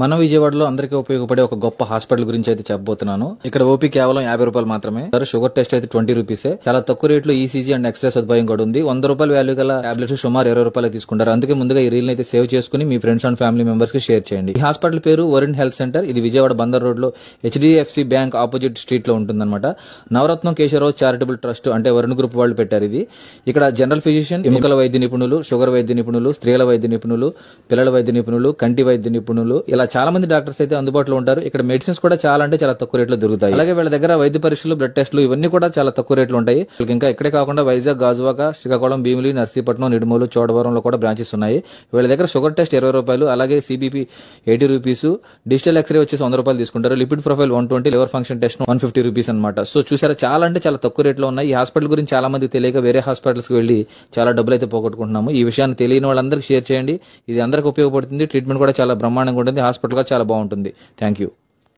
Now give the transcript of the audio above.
మన విజయవాడలో అందరికీ ఉపయోగపడే ఒక గొప్ప హాస్పిటల్ గురించి అయితే చెప్పబోతున్నాను ఇక్కడ ఓపీ కేవలం యాభై రూపాయలు మాత్రమే సార్ షుగర్ టెస్ట్ అయితే ట్వంటీ రూపీస్ చాలా తక్కువ లో ఈసీజీ అండ్ ఎక్స్రే సదుపాయం కూడా ఉంది వంద రూపాయలు వాల్యూ గల టాబ్లెట్స్ సుమారు ఇరవై రూపాయలు తీసుకుంటారు అందుకే ముందుగా ఈ రీల్ అయితే సేవ్ చేసుకుని మీ ఫ్రెండ్స్ అండ్ ఫ్యామిలీ మెంబర్స్ కి షేర్ చేయండి ఈ హాస్పిటల్ పేరు వరుణ్ హెల్త్ సెంటర్ ఇది విజయవాడ బందర్ రోడ్ లో హెచ్డిఎఫ్సి బ్యాంక్ ఆపోజిట్ స్ట్రీట్ లో ఉంటుందన్నమాట నవరత్నం కేశవరావు చారిటబుల్ ట్రస్ట్ అంటే వరుణ్ గ్రూప్ వాళ్ళు పెట్టారు ఇది ఇక్కడ జనరల్ ఫిజిషియన్ ఎముకల వైద్య నిపుణులు షుగర్ వైద్య నిపుణులు స్త్రీల వైద్య నిపుణులు పిల్లల వైద్య నిపుణులు కంటి వైద్య నిపుణులు ఇలా ఇలా చాలా మంది డాక్టర్స్ అయితే అందుబాటులో ఉంటారు ఇక్కడ మెడిసిన్స్ కూడా చాలా అంటే చాలా తక్కువ రేట్లో దొరుకుతాయి అలాగే వీళ్ళ దగ్గర వైద్య పరీక్షలు బ్లడ్ టెస్టులు ఇవన్నీ కూడా చాలా తక్కువ రేట్లు ఉంటాయి ఇంకా ఇక్కడే కాకుండా వైజాగ్ గాజువాక శ్రీకాకుళం భీమిలి నర్సీపట్నం నిడుమూలు చోడవరంలో కూడా బ్రాంచెస్ ఉన్నాయి వీళ్ళ దగ్గర షుగర్ టెస్ట్ ఇరవై రూపాయలు అలాగే CBP eighty rupees digital x ray వచ్చేసి వంద రూపాయలు తీసుకుంటారు lipid profile one twenty liver function test one fifty rupees అనమాట సో చూసారా చాలా అంటే చాలా తక్కువ రేట్లో ఉన్నాయి ఈ హాస్పిటల్ గురించి చాలా మంది తెలియక వేరే కి వెళ్ళి చాలా డబ్బులు అయితే పోగొట్టుకుంటున్నాము ఈ విషయాన్ని తెలియని వాళ్ళందరికీ షేర్ చేయండి ఇది అందరికి ఉపయోగపడుతుంది ట్రీట్మెంట్ కూడా చాలా బ్రహ్మాండంగా ఉంటుంది హాస్పిటల్గా చాలా బాగుంటుంది థ్యాంక్ యూ